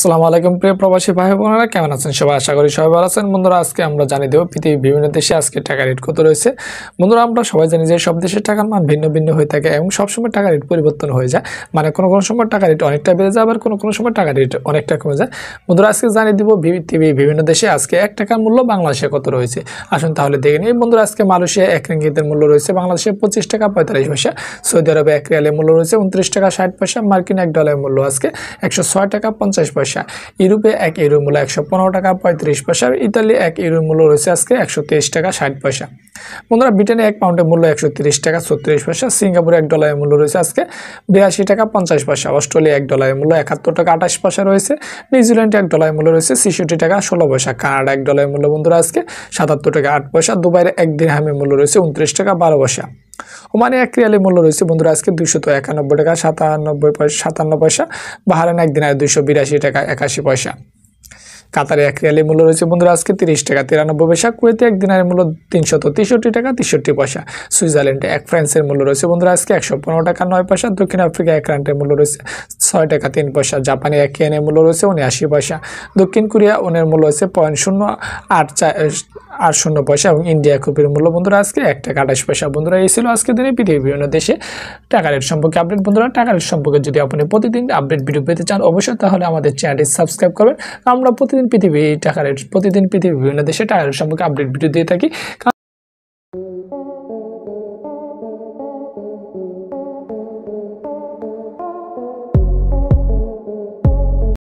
আসসালামু আলাইকুম প্রিয় প্রবাসী ভাই বোনেরা কেমন আছেন সবাই আশা করি সবাই ভালো আছেন বন্ধুরা আজকে আমরা জানিয়ে দেবো পৃথিবীর বিভিন্ন দেশে আজকে টাকা রেট কত রয়েছে বন্ধুরা আমরা সবাই জানি যে সব দেশের টাকার মান ভিন্ন ভিন্ন হয়ে থাকে এবং সবসময় টাকা রেট পরিবর্তন হয়ে যায় মানে কোনো কোনো সময় টাকা রেট অনেকটা বেড়ে যায় আবার কোনো কোনো সময় টাকা রেট অনেকটা কমে যায় বন্ধুরা আজকে জানিয়ে দেবো পৃথিবীর বিভিন্ন দেশে আজকে এক টাকার মূল্য বাংলাদেশে কত রয়েছে আসুন তাহলে দেখে নিই বন্ধুরা আজকে মালয়েশিয়া এক রিঙ্গিতের মূল্য রয়েছে বাংলাদেশে পঁচিশ টাকা পঁয়তাল্লিশ পয়সা সৌদি আরবে এক রিয়ালের মূল্য রয়েছে উনত্রিশ টাকা ষাট পয়সা মার্কিন এক ডলারের মূল্য আজকে একশো ছয় টাকা পঞ্চাশ পয়সা পয়সা ইউরোপে এক ইউরো মূল্য একশো পনেরো টাকা পঁয়ত্রিশ পয়সা ইতালি এক ইউরো মূল্য রয়েছে আজকে একশো তেইশ টাকা ষাট পয়সা বন্ধুরা ব্রিটেনে এক পাউন্ডের মূল্য একশো তিরিশ টাকা ছত্রিশ পয়সা সিঙ্গাপুরে এক ডলারের মূল্য রয়েছে আজকে বিরাশি টাকা পঞ্চাশ পয়সা অস্ট্রেলিয়া এক ডলারের মূল্য একাত্তর টাকা আঠাশ পয়সা রয়েছে নিউজিল্যান্ডে এক ডলারের মূল্য রয়েছে ছেষট্টি টাকা ষোলো পয়সা কানাডা এক ডলারের মূল্য বন্ধুরা আজকে সাতাত্তর টাকা আট পয়সা দুবাইয়ের এক দিন হামের মূল্য রয়েছে উনত্রিশ টাকা বারো পয়সা ওমানে এক রিয়ালের মূল্য রয়েছে বন্ধুরা আজকে তো একানব্বই টাকা সাতানব্বই পয়সা সাতান্ন পয়সা বাহারেন একদিন আয় দুশো বিরাশি টাকা একাশি পয়সা কাতারে এক রিয়ালের মূল্য রয়েছে বন্ধুরা আজকে তিরিশ টাকা তিরানব্বই পয়সা কুয়েতে এক দিনের মূল্য তিনশত তেষট্টি টাকা তেষট্টি পয়সা সুইজারল্যান্ডে এক ফ্রান্সের মূল্য রয়েছে বন্ধুরা আজকে একশো পনেরো টাকা নয় পয়সা দক্ষিণ আফ্রিকা এক রান্টের মূল্য রয়েছে ছয় টাকা তিন পয়সা জাপানে এক এনের মূল্য রয়েছে উনআশি পয়সা দক্ষিণ কোরিয়া ওনের মূল্য রয়েছে পয়েন্ট শূন্য আট আট শূন্য পয়সা এবং ইন্ডিয়া কপির মূল্য বন্ধুরা আজকে এক টাকা আঠাশ পয়সা বন্ধুরা এই ছিল আজকের দিনে পৃথিবীর বিভিন্ন দেশে টাকা রেট সম্পর্কে আপডেট বন্ধুরা টাকা রেট সম্পর্কে যদি আপনি প্রতিদিন আপডেট ভিডিও পেতে চান অবশ্যই তাহলে আমাদের চ্যানেলটি সাবস্ক্রাইব করবেন আমরা প্রতিদিন প্রতিদিন পৃথিবী টাকা রেট প্রতিদিন পৃথিবী বিভিন্ন দেশে টাকা রেট সম্পর্কে আপডেট ভিডিও দিয়ে থাকি